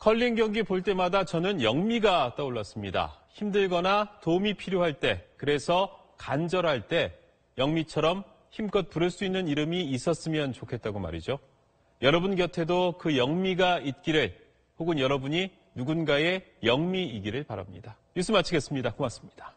컬링 경기 볼 때마다 저는 영미가 떠올랐습니다. 힘들거나 도움이 필요할 때, 그래서 간절할 때 영미처럼 힘껏 부를 수 있는 이름이 있었으면 좋겠다고 말이죠. 여러분 곁에도 그 영미가 있기를 혹은 여러분이 누군가의 영미이기를 바랍니다. 뉴스 마치겠습니다. 고맙습니다.